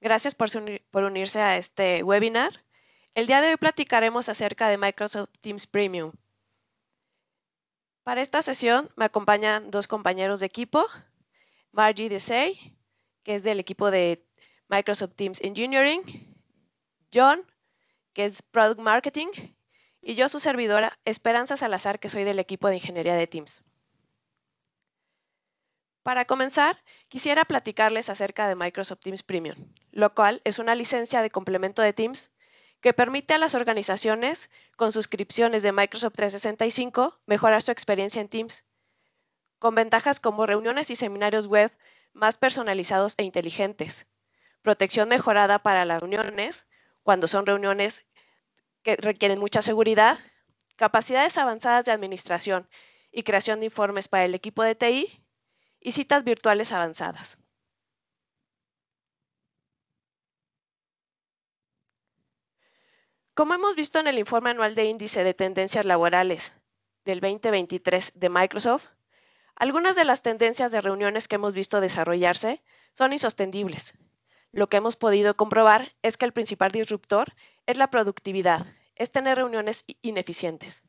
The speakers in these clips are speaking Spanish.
Gracias por, unirse a este webinar. El día de hoy platicaremos acerca de Microsoft Teams Premium. Para esta sesión me acompañan dos compañeros de equipo, Margie Desay, que es del equipo de Microsoft Teams Engineering, John, que es Product Marketing, y yo, su servidora, Esperanza Salazar, que soy del equipo de Ingeniería de Teams. Para comenzar, quisiera platicarles acerca de Microsoft Teams Premium, lo cual es una licencia de complemento de Teams que permite a las organizaciones con suscripciones de Microsoft 365 mejorar su experiencia en Teams, con ventajas como reuniones y seminarios web más personalizados e inteligentes, protección mejorada para las reuniones, cuando son reuniones que requieren mucha seguridad, capacidades avanzadas de administración y creación de informes para el equipo de TI y citas virtuales avanzadas. Como hemos visto en el informe anual de índice de tendencias laborales del 2023 de Microsoft, algunas de las tendencias de reuniones que hemos visto desarrollarse son insostenibles. Lo que hemos podido comprobar es que el principal disruptor es la productividad, es tener reuniones ineficientes.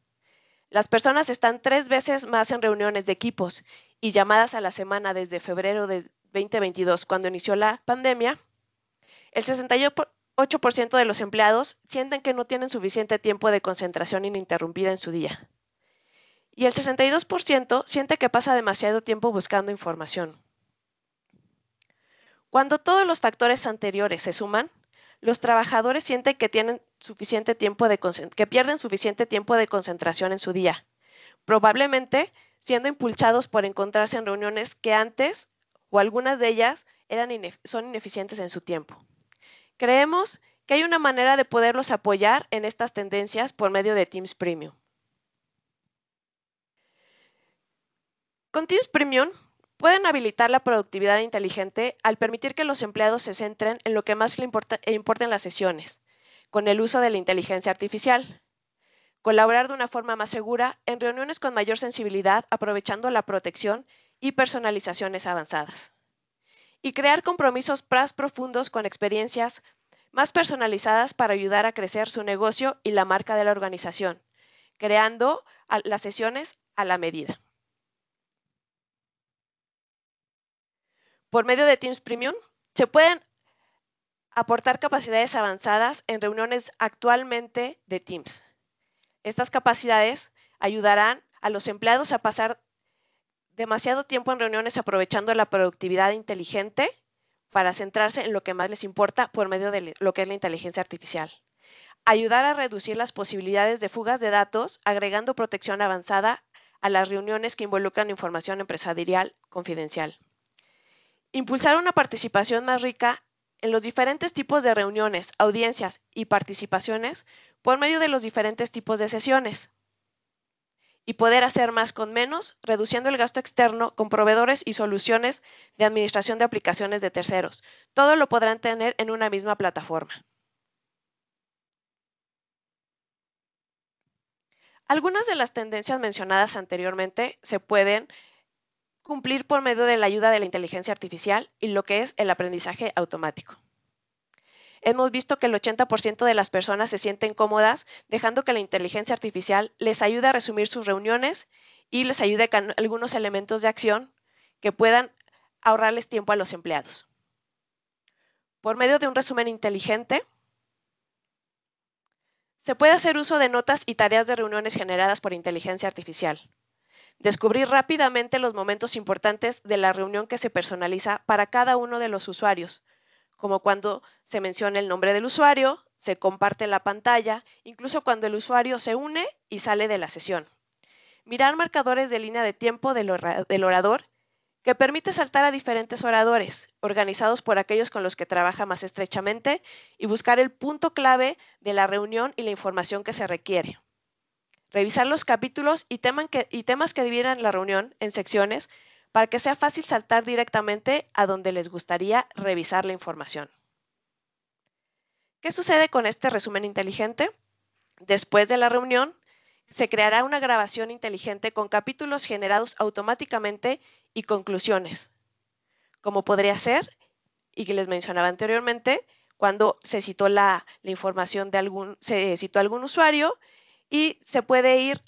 Las personas están tres veces más en reuniones de equipos y llamadas a la semana desde febrero de 2022, cuando inició la pandemia, el 68% de los empleados sienten que no tienen suficiente tiempo de concentración ininterrumpida en su día. Y el 62% siente que pasa demasiado tiempo buscando información. Cuando todos los factores anteriores se suman, los trabajadores sienten que, tienen suficiente tiempo de que pierden suficiente tiempo de concentración en su día. Probablemente siendo impulsados por encontrarse en reuniones que antes o algunas de ellas eran son ineficientes en su tiempo. Creemos que hay una manera de poderlos apoyar en estas tendencias por medio de Teams Premium. Con Teams Premium pueden habilitar la productividad inteligente al permitir que los empleados se centren en lo que más le e en las sesiones, con el uso de la inteligencia artificial colaborar de una forma más segura en reuniones con mayor sensibilidad, aprovechando la protección y personalizaciones avanzadas. Y crear compromisos más profundos con experiencias más personalizadas para ayudar a crecer su negocio y la marca de la organización, creando las sesiones a la medida. Por medio de Teams Premium, se pueden aportar capacidades avanzadas en reuniones actualmente de Teams estas capacidades ayudarán a los empleados a pasar demasiado tiempo en reuniones aprovechando la productividad inteligente para centrarse en lo que más les importa por medio de lo que es la inteligencia artificial. Ayudar a reducir las posibilidades de fugas de datos agregando protección avanzada a las reuniones que involucran información empresarial confidencial. Impulsar una participación más rica en los diferentes tipos de reuniones, audiencias y participaciones por medio de los diferentes tipos de sesiones y poder hacer más con menos, reduciendo el gasto externo con proveedores y soluciones de administración de aplicaciones de terceros. Todo lo podrán tener en una misma plataforma. Algunas de las tendencias mencionadas anteriormente se pueden cumplir por medio de la ayuda de la inteligencia artificial y lo que es el aprendizaje automático. Hemos visto que el 80% de las personas se sienten cómodas dejando que la inteligencia artificial les ayude a resumir sus reuniones y les ayude con algunos elementos de acción que puedan ahorrarles tiempo a los empleados. Por medio de un resumen inteligente, se puede hacer uso de notas y tareas de reuniones generadas por inteligencia artificial Descubrir rápidamente los momentos importantes de la reunión que se personaliza para cada uno de los usuarios, como cuando se menciona el nombre del usuario, se comparte la pantalla, incluso cuando el usuario se une y sale de la sesión. Mirar marcadores de línea de tiempo del, orador que permite saltar a diferentes oradores, organizados por aquellos con los que trabaja más estrechamente, y buscar el punto clave de la reunión y la información que se requiere revisar los capítulos y, temas que dividan la reunión en secciones para que sea fácil saltar directamente a donde les gustaría revisar la información. ¿Qué sucede con este resumen inteligente? Después de la reunión, se creará una grabación inteligente con capítulos generados automáticamente y conclusiones, como podría ser, y que les mencionaba anteriormente, cuando se citó la, información de se citó algún usuario, y se puede ir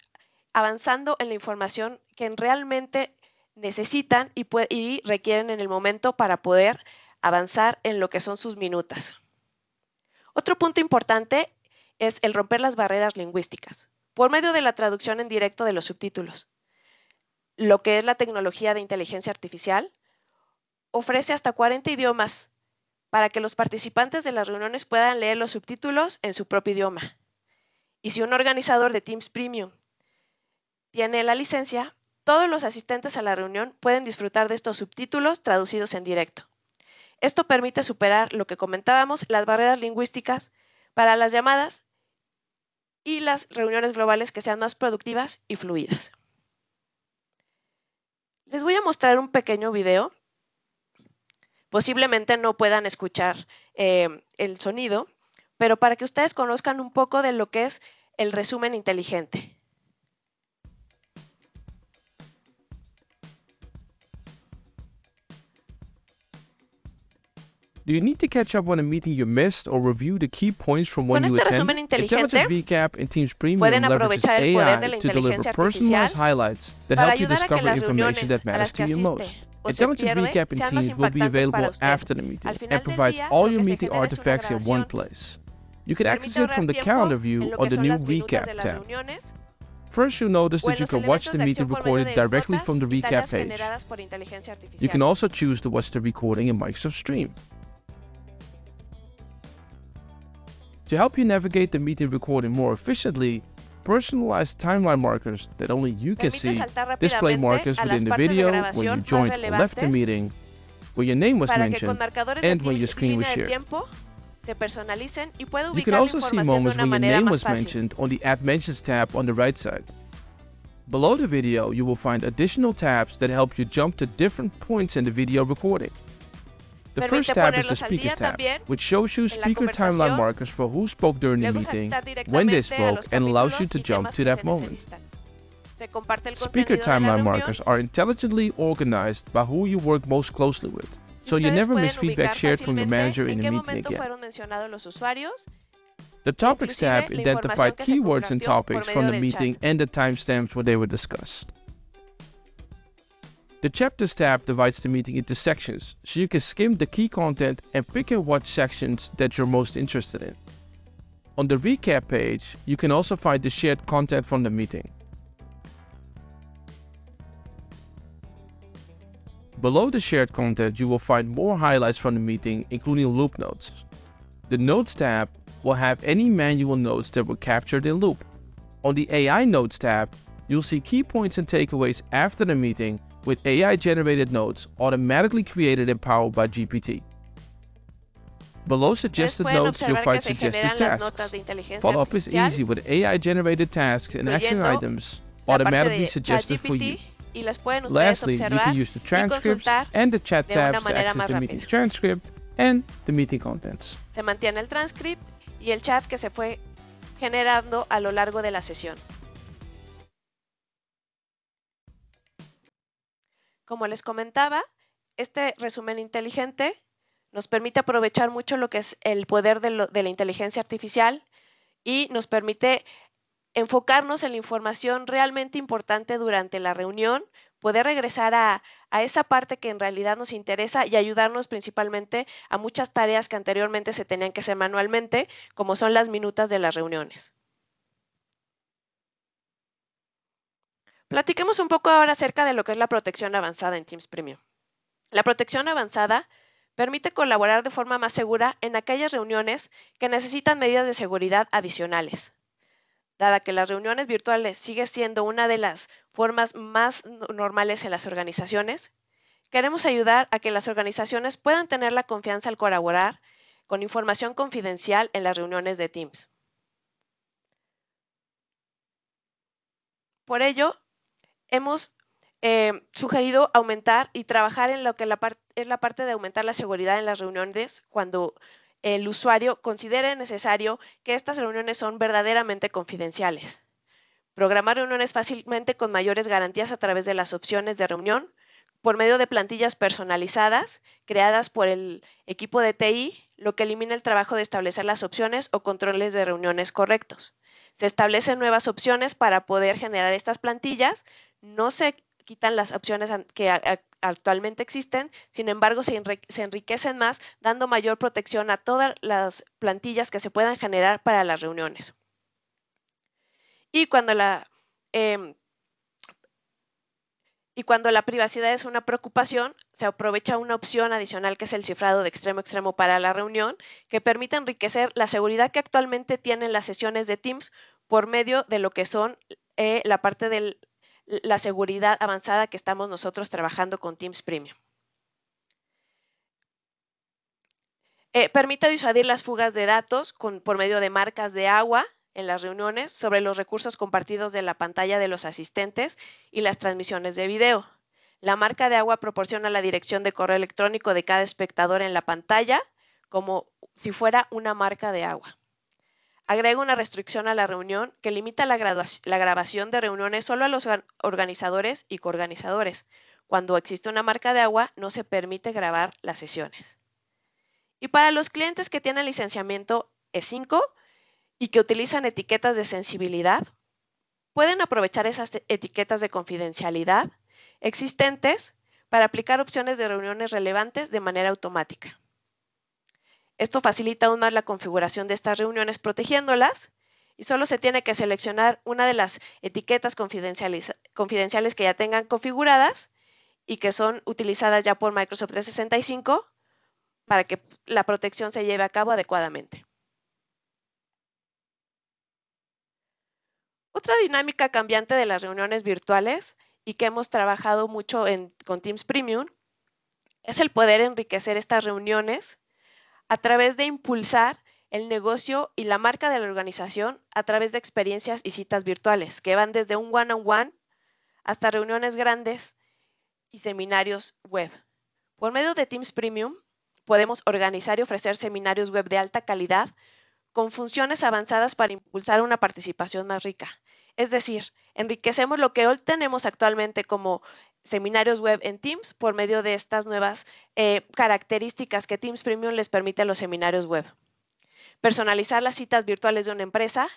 avanzando en la información que realmente necesitan y, requieren en el momento para poder avanzar en lo que son sus minutas. Otro punto importante es el romper las barreras lingüísticas por medio de la traducción en directo de los subtítulos. Lo que es la tecnología de inteligencia artificial ofrece hasta 40 idiomas para que los participantes de las reuniones puedan leer los subtítulos en su propio idioma. Y si un organizador de Teams Premium tiene la licencia, todos los asistentes a la reunión pueden disfrutar de estos subtítulos traducidos en directo. Esto permite superar lo que comentábamos, las barreras lingüísticas para las llamadas y las reuniones globales que sean más productivas y fluidas. Les voy a mostrar un pequeño video. Posiblemente no puedan escuchar eh, el sonido, pero para que ustedes conozcan un poco de lo que es el resumen inteligente. Do you need to catch up on a meeting you missed or review the key points from one Con este you resumen inteligente, VCAP and Teams Premium pueden aprovechar el poder de la inteligencia artificial highlights that help you discover information that matters to you most. que asiste o se pierde sean más impactantes para usted. Al final del día, lo que se genera es una You can access it from the calendar view or the new recap tab. First, you'll notice that you can watch the meeting recorded directly from the recap page. You can also choose to watch the recording in Microsoft Stream. To help you navigate the meeting recording more efficiently, personalized timeline markers that only you can see display markers within the video when you joined or left the meeting, when your name was mentioned, and when your screen was shared se personalicen y puede ubicar you can also la información see de una when your name was fácil. mentioned on the App Mentions tab on the right side. Below the video, you will find additional tabs that help you jump to different points in the video recording. The Permite first tab is the speakers tab, which shows you speaker timeline markers for who spoke during the meeting, when they spoke, and allows you to jump to that moment. Speaker timeline markers are intelligently organized by who you work most closely with. So you never miss feedback shared from the manager in a meeting again. The Topics tab identified keywords and topics from the meeting and the timestamps where they were discussed. The Chapters tab divides the meeting into sections, so you can skim the key content and pick and watch sections that you're most interested in. On the Recap page, you can also find the shared content from the meeting. Below the shared content, you will find more highlights from the meeting, including loop notes. The Notes tab will have any manual notes that were captured in loop. On the AI Notes tab, you'll see key points and takeaways after the meeting with AI-generated notes automatically created and powered by GPT. Below suggested notes, you'll find suggested tasks. Follow-up is easy with AI-generated tasks and action items automatically suggested for you. y las pueden ustedes observar you can use the y and the chat de una manera más rápida. transcript and the meeting contents. Se mantiene el transcript y el chat que se fue generando a lo largo de la sesión. Como les comentaba, este resumen inteligente nos permite aprovechar mucho lo que es el poder de la inteligencia artificial y nos permite enfocarnos en la información realmente importante durante la reunión, poder regresar a, esa parte que en realidad nos interesa y ayudarnos principalmente a muchas tareas que anteriormente se tenían que hacer manualmente, como son las minutas de las reuniones. Platiquemos un poco ahora acerca de lo que es la protección avanzada en Teams Premium. La protección avanzada permite colaborar de forma más segura en aquellas reuniones que necesitan medidas de seguridad adicionales dada que las reuniones virtuales sigue siendo una de las formas más normales en las organizaciones, queremos ayudar a que las organizaciones puedan tener la confianza al colaborar con información confidencial en las reuniones de Teams. Por ello, hemos eh, sugerido aumentar y trabajar en lo que es la parte de aumentar la seguridad en las reuniones cuando el usuario considere necesario que estas reuniones son verdaderamente confidenciales. Programar reuniones fácilmente con mayores garantías a través de las opciones de reunión, por medio de plantillas personalizadas creadas por el equipo de TI, lo que elimina el trabajo de establecer las opciones o controles de reuniones correctos. Se establecen nuevas opciones para poder generar estas plantillas, no se quitan las opciones que actualmente existen, sin embargo se, enriquecen más dando mayor protección a todas las plantillas que se puedan generar para las reuniones. Y cuando la... Em, y cuando la privacidad es una preocupación, se aprovecha una opción adicional que es el cifrado de extremo a extremo para la reunión, que permite enriquecer la seguridad que actualmente tienen las sesiones de Teams por medio de lo que son eh, la parte del, la seguridad avanzada que estamos nosotros trabajando con Teams Premium. Eh, permite disuadir las fugas de datos por medio de marcas de agua en las reuniones sobre los recursos compartidos de la pantalla de los asistentes y las transmisiones de video. La marca de agua proporciona la dirección de correo electrónico de cada espectador en la pantalla como si fuera una marca de agua agrega una restricción a la reunión que limita la, grabación de reuniones solo a los organizadores y coorganizadores. Cuando existe una marca de agua, no se permite grabar las sesiones. Y para los clientes que tienen licenciamiento E5 y que utilizan etiquetas de sensibilidad, pueden aprovechar esas etiquetas de confidencialidad existentes para aplicar opciones de reuniones relevantes de manera automática. Esto facilita aún más la configuración de estas reuniones protegiéndolas y solo se tiene que seleccionar una de las etiquetas confidenciales, que ya tengan configuradas y que son utilizadas ya por Microsoft 365 para que la protección se lleve a cabo adecuadamente. Otra dinámica cambiante de las reuniones virtuales y que hemos trabajado mucho con Teams Premium es el poder enriquecer estas reuniones a través de impulsar el negocio y la marca de la organización a través de experiencias y citas virtuales, que van desde un one-on-one hasta reuniones grandes y seminarios web. Por medio de Teams Premium, podemos organizar y ofrecer seminarios web de alta calidad con funciones avanzadas para impulsar una participación más rica. Es decir, enriquecemos lo que hoy tenemos actualmente como seminarios web en Teams por medio de estas nuevas eh, características que Teams Premium les permite a los seminarios web. Personalizar las citas virtuales de una empresa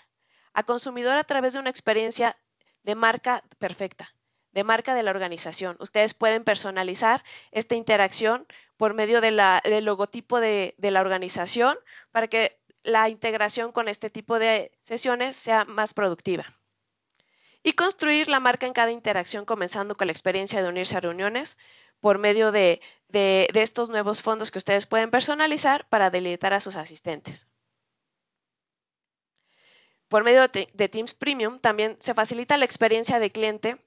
a consumidor a través de una experiencia de marca perfecta, de marca de la organización. Ustedes pueden personalizar esta interacción por medio del logotipo de la organización para que la integración con este tipo de sesiones sea más productiva y construir la marca en cada interacción, comenzando con la experiencia de unirse a reuniones por medio de, estos nuevos fondos que ustedes pueden personalizar para deleitar a sus asistentes. Por medio de Teams Premium también se facilita la experiencia de cliente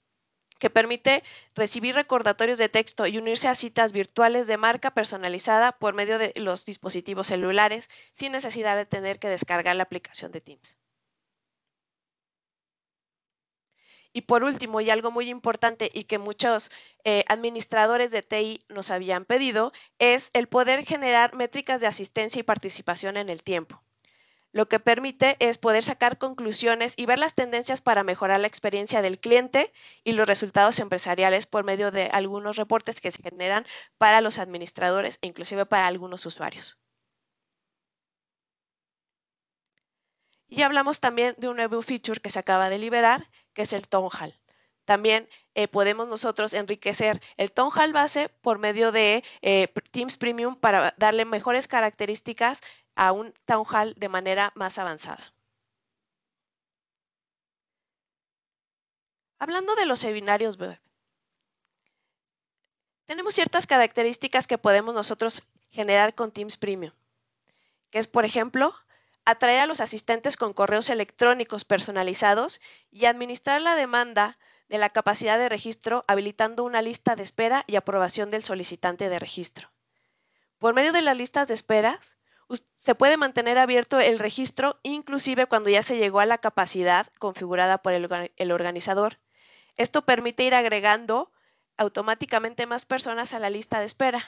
que permite recibir recordatorios de texto y unirse a citas virtuales de marca personalizada por medio de los dispositivos celulares sin necesidad de tener que descargar la aplicación de Teams. Y por último, y algo muy importante y que muchos eh, administradores de TI nos habían pedido, es el poder generar métricas de asistencia y participación en el tiempo. Lo que permite es poder sacar conclusiones y ver las tendencias para mejorar la experiencia del cliente y los resultados empresariales por medio de algunos reportes que se generan para los administradores e inclusive para algunos usuarios. Y hablamos también de un nuevo feature que se acaba de liberar, que es el Hall. También eh, podemos nosotros enriquecer el Hall base por medio de eh, Teams Premium para darle mejores características a un Hall de manera más avanzada. Hablando de los seminarios web, tenemos ciertas características que podemos nosotros generar con Teams Premium, que es, por ejemplo, atraer a los asistentes con correos electrónicos personalizados y administrar la demanda de la capacidad de registro habilitando una lista de espera y aprobación del solicitante de registro. Por medio de las listas de esperas, se puede mantener abierto el registro inclusive cuando ya se llegó a la capacidad configurada por el, organizador. Esto permite ir agregando automáticamente más personas a la lista de espera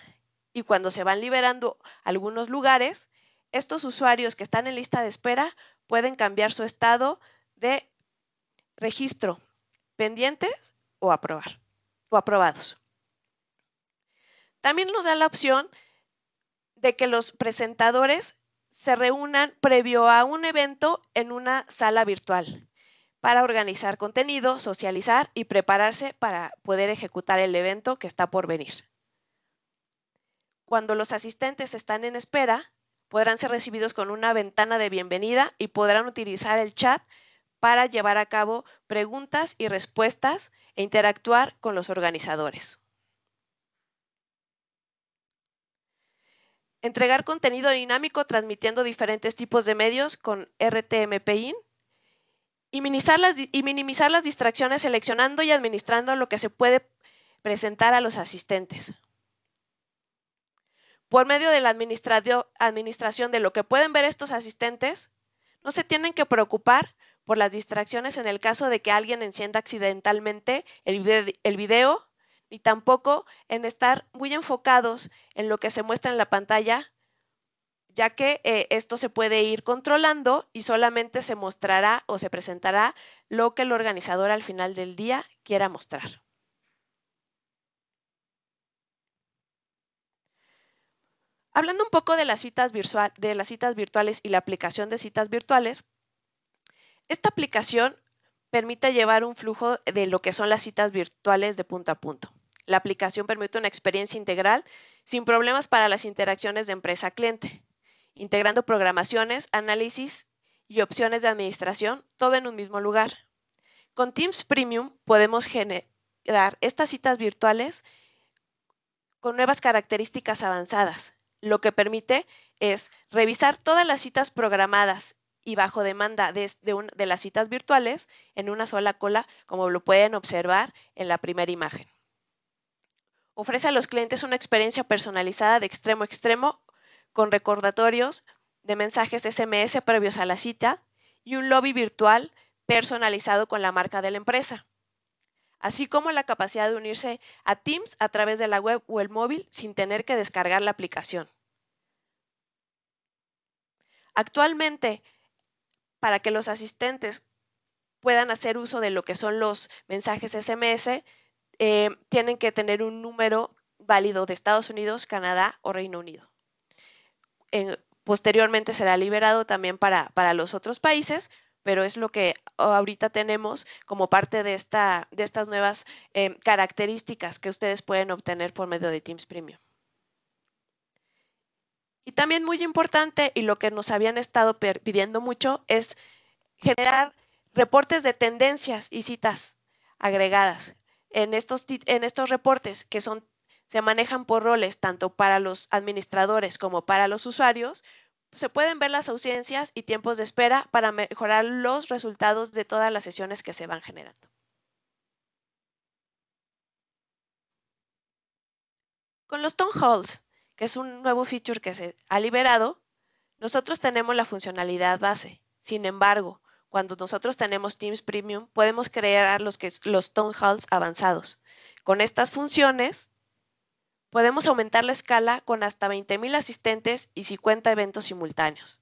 y cuando se van liberando algunos lugares, estos usuarios que están en lista de espera pueden cambiar su estado de registro pendientes o aprobar o aprobados. También nos da la opción de que los presentadores se reúnan previo a un evento en una sala virtual para organizar contenido, socializar y prepararse para poder ejecutar el evento que está por venir. Cuando los asistentes están en espera, podrán ser recibidos con una ventana de bienvenida y podrán utilizar el chat para llevar a cabo preguntas y respuestas e interactuar con los organizadores. Entregar contenido dinámico transmitiendo diferentes tipos de medios con RTMPIN y minimizar, las, y minimizar las distracciones seleccionando y administrando lo que se puede presentar a los asistentes por medio de la administración de lo que pueden ver estos asistentes, no se tienen que preocupar por las distracciones en el caso de que alguien encienda accidentalmente el, video, ni tampoco en estar muy enfocados en lo que se muestra en la pantalla, ya que eh, esto se puede ir controlando y solamente se mostrará o se presentará lo que el organizador al final del día quiera mostrar. Hablando un poco de las, citas de las citas virtuales y la aplicación de citas virtuales, esta aplicación permite llevar un flujo de lo que son las citas virtuales de punto a punto. La aplicación permite una experiencia integral sin problemas para las interacciones de empresa-cliente, integrando programaciones, análisis y opciones de administración, todo en un mismo lugar. Con Teams Premium podemos generar estas citas virtuales con nuevas características avanzadas, lo que permite es revisar todas las citas programadas y bajo demanda de, las citas virtuales en una sola cola, como lo pueden observar en la primera imagen. Ofrece a los clientes una experiencia personalizada de extremo a extremo con recordatorios de mensajes SMS previos a la cita y un lobby virtual personalizado con la marca de la empresa así como la capacidad de unirse a Teams a través de la web o el móvil sin tener que descargar la aplicación. Actualmente, para que los asistentes puedan hacer uso de lo que son los mensajes SMS, eh, tienen que tener un número válido de Estados Unidos, Canadá o Reino Unido. posteriormente será liberado también para los otros países, pero es lo que ahorita tenemos como parte de, estas nuevas em, características que ustedes pueden obtener por medio de Teams Premium. Y también muy importante, y lo que nos habían estado pidiendo mucho, es generar reportes de tendencias y citas agregadas. En estos, reportes que se manejan por roles tanto para los administradores como para los usuarios, se pueden ver las ausencias y tiempos de espera para mejorar los resultados de todas las sesiones que se van generando. Con los Tone Halls, que es un nuevo feature que se ha liberado, nosotros tenemos la funcionalidad base. Sin embargo, cuando nosotros tenemos Teams Premium, podemos crear los, que, los Tone Halls avanzados. Con estas funciones, podemos aumentar la escala con hasta 20.000 asistentes y 50 eventos simultáneos.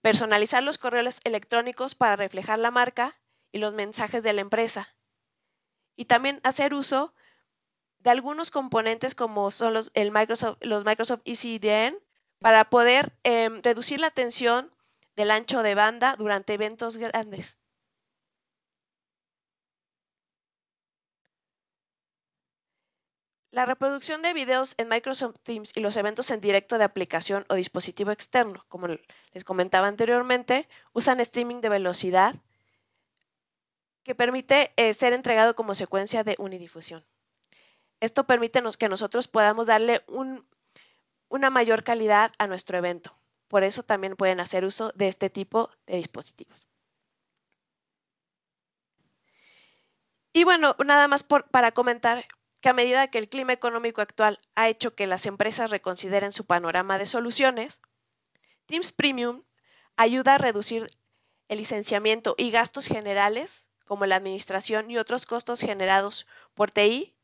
Personalizar los correos electrónicos para reflejar la marca y los mensajes de la empresa. Y también hacer uso de algunos componentes como son los, Microsoft, los Microsoft ECDN para poder em, reducir la tensión del ancho de banda durante eventos grandes. La reproducción de videos en Microsoft Teams y los eventos en directo de aplicación o dispositivo externo, como les comentaba anteriormente, usan streaming de velocidad que permite eh, ser entregado como secuencia de unidifusión. Esto permite que nosotros podamos darle una mayor calidad a nuestro evento. Por eso también pueden hacer uso de este tipo de dispositivos. Y bueno, nada más para comentar a medida que el clima económico actual ha hecho que las empresas reconsideren su panorama de soluciones, Teams Premium ayuda a reducir el licenciamiento y gastos generales, como la administración y otros costos generados por TI,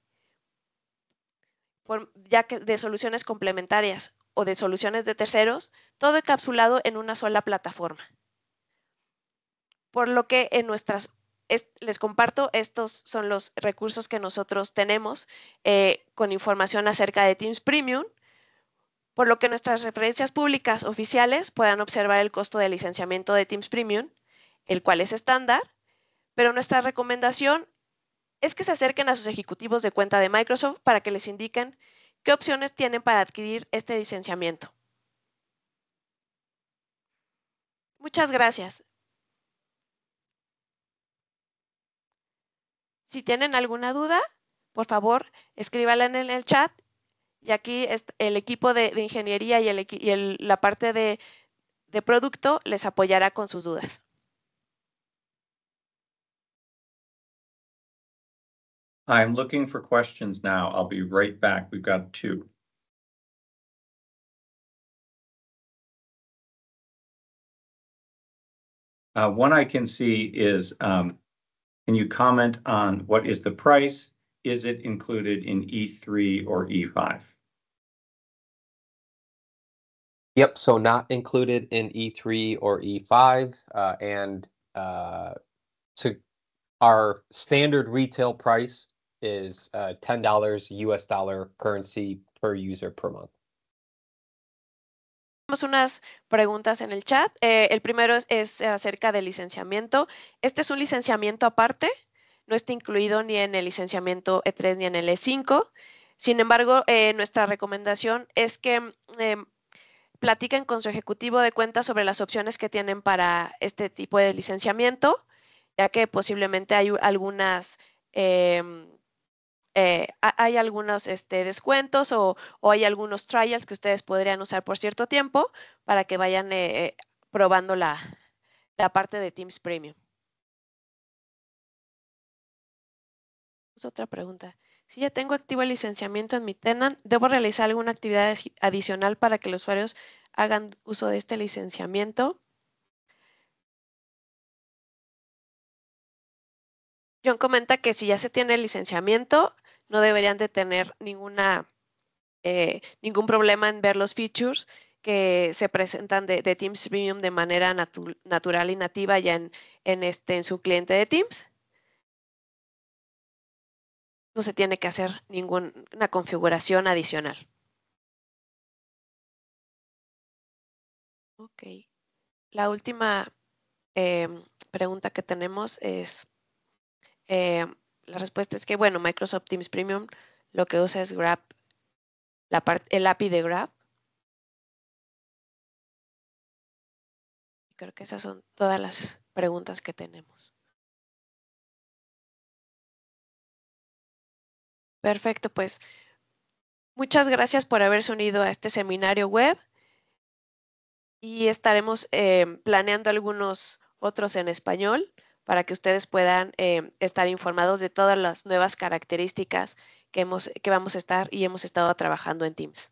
ya que de soluciones complementarias o de soluciones de terceros, todo encapsulado en una sola plataforma. Por lo que en nuestras les comparto, estos son los recursos que nosotros tenemos eh, con información acerca de Teams Premium, por lo que nuestras referencias públicas oficiales puedan observar el costo de licenciamiento de Teams Premium, el cual es estándar, pero nuestra recomendación es que se acerquen a sus ejecutivos de cuenta de Microsoft para que les indiquen qué opciones tienen para adquirir este licenciamiento. Muchas gracias. Si tienen alguna duda, por favor, escríbala en el chat. Y aquí el equipo de, ingeniería y, el, y el, la parte de, producto les apoyará con sus dudas. I'm looking for questions now. I'll be right back. We've got two. Uh, one I can see is um, Can you comment on what is the price? Is it included in E3 or E5? Yep. So not included in E3 or E5. Uh, and uh, to our standard retail price is uh, $10 US dollar currency per user per month. unas preguntas en el chat. Eh, el primero es, acerca del licenciamiento. ¿Este es un licenciamiento aparte? No está incluido ni en el licenciamiento E3 ni en el E5. Sin embargo, eh, nuestra recomendación es que em, platiquen con su ejecutivo de cuentas sobre las opciones que tienen para este tipo de licenciamiento, ya que posiblemente hay algunas em, eh, hay algunos este, descuentos o, hay algunos trials que ustedes podrían usar por cierto tiempo para que vayan eh, eh, probando la, la parte de Teams Premium. Pues otra pregunta. Si ya tengo activo el licenciamiento en mi tenant, ¿debo realizar alguna actividad adicional para que los usuarios hagan uso de este licenciamiento? John comenta que si ya se tiene el licenciamiento, no deberían de tener ninguna, eh, ningún problema en ver los features que se presentan de, Teams Premium de manera natural y nativa ya en, en, este, en su cliente de Teams. No se tiene que hacer ninguna configuración adicional. Ok. La última em, pregunta que tenemos es, em, la respuesta es que, bueno, Microsoft Teams Premium lo que usa es Grab, la el API de Grab. Creo que esas son todas las preguntas que tenemos. Perfecto, pues muchas gracias por haberse unido a este seminario web y estaremos eh, planeando algunos otros en español para que ustedes puedan eh, estar informados de todas las nuevas características que, hemos, que vamos a estar y hemos estado trabajando en Teams.